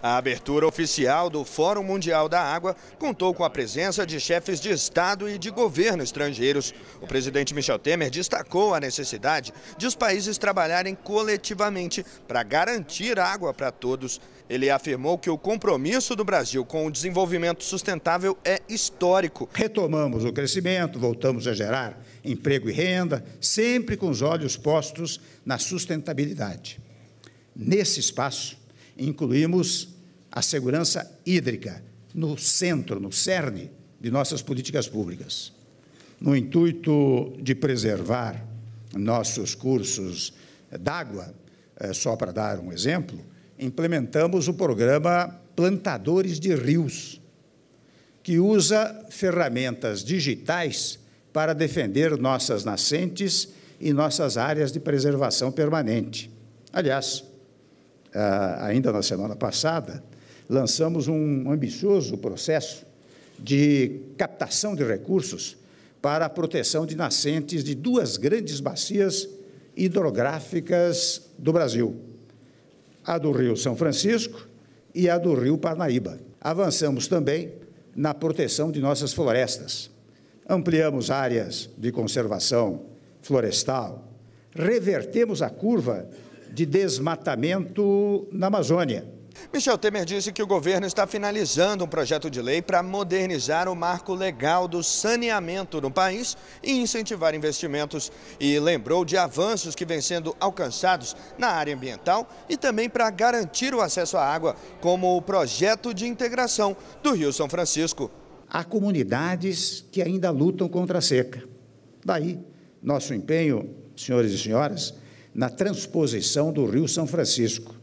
A abertura oficial do Fórum Mundial da Água contou com a presença de chefes de Estado e de governo estrangeiros. O presidente Michel Temer destacou a necessidade de os países trabalharem coletivamente para garantir água para todos. Ele afirmou que o compromisso do Brasil com o desenvolvimento sustentável é histórico. Retomamos o crescimento, voltamos a gerar emprego e renda, sempre com os olhos postos na sustentabilidade. Nesse espaço, incluímos a segurança hídrica no centro, no cerne de nossas políticas públicas, no intuito de preservar nossos cursos d'água, eh, só para dar um exemplo, implementamos o programa Plantadores de Rios, que usa ferramentas digitais para defender nossas nascentes e nossas áreas de preservação permanente. Aliás, ah, ainda na semana passada, lançamos um ambicioso processo de captação de recursos para a proteção de nascentes de duas grandes bacias hidrográficas do Brasil, a do Rio São Francisco e a do Rio Parnaíba. Avançamos também na proteção de nossas florestas. Ampliamos áreas de conservação florestal, revertemos a curva de desmatamento na Amazônia Michel Temer disse que o governo está finalizando um projeto de lei para modernizar o marco legal do saneamento no país e incentivar investimentos. E lembrou de avanços que vêm sendo alcançados na área ambiental e também para garantir o acesso à água, como o projeto de integração do Rio São Francisco. Há comunidades que ainda lutam contra a seca. Daí, nosso empenho, senhores e senhoras, na transposição do Rio São Francisco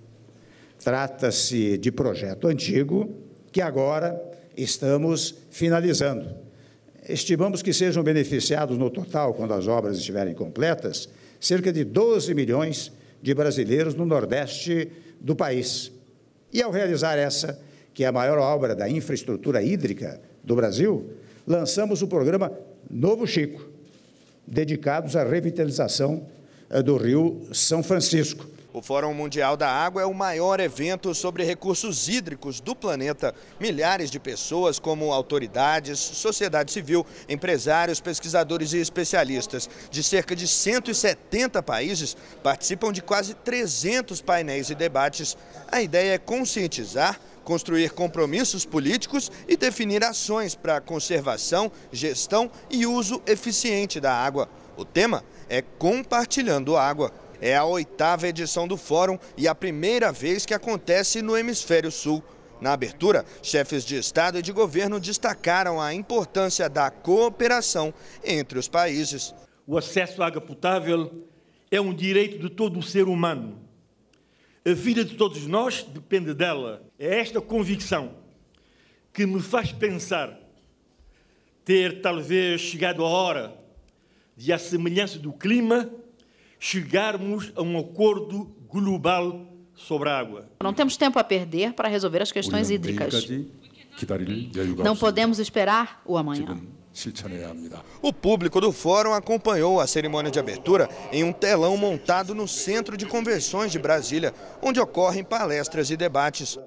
Trata-se de projeto antigo que agora estamos finalizando. Estimamos que sejam beneficiados no total, quando as obras estiverem completas, cerca de 12 milhões de brasileiros no Nordeste do país. E ao realizar essa, que é a maior obra da infraestrutura hídrica do Brasil, lançamos o programa Novo Chico, dedicados à revitalização eh, do Rio São Francisco, o Fórum Mundial da Água é o maior evento sobre recursos hídricos do planeta. Milhares de pessoas, como autoridades, sociedade civil, empresários, pesquisadores e especialistas de cerca de 170 países, participam de quase 300 painéis e debates. A ideia é conscientizar construir compromissos políticos e definir ações para conservação, gestão e uso eficiente da água. O tema é compartilhando água. É a oitava edição do fórum e a primeira vez que acontece no Hemisfério Sul. Na abertura, chefes de Estado e de governo destacaram a importância da cooperação entre os países. O acesso à água potável é um direito de todo o ser humano. A vida de todos nós depende dela. É esta convicção que me faz pensar ter talvez chegado a hora de, à semelhança do clima, chegarmos a um acordo global sobre a água. Não temos tempo a perder para resolver as questões hídricas. Não podemos esperar o amanhã. O público do fórum acompanhou a cerimônia de abertura em um telão montado no Centro de Convenções de Brasília, onde ocorrem palestras e debates.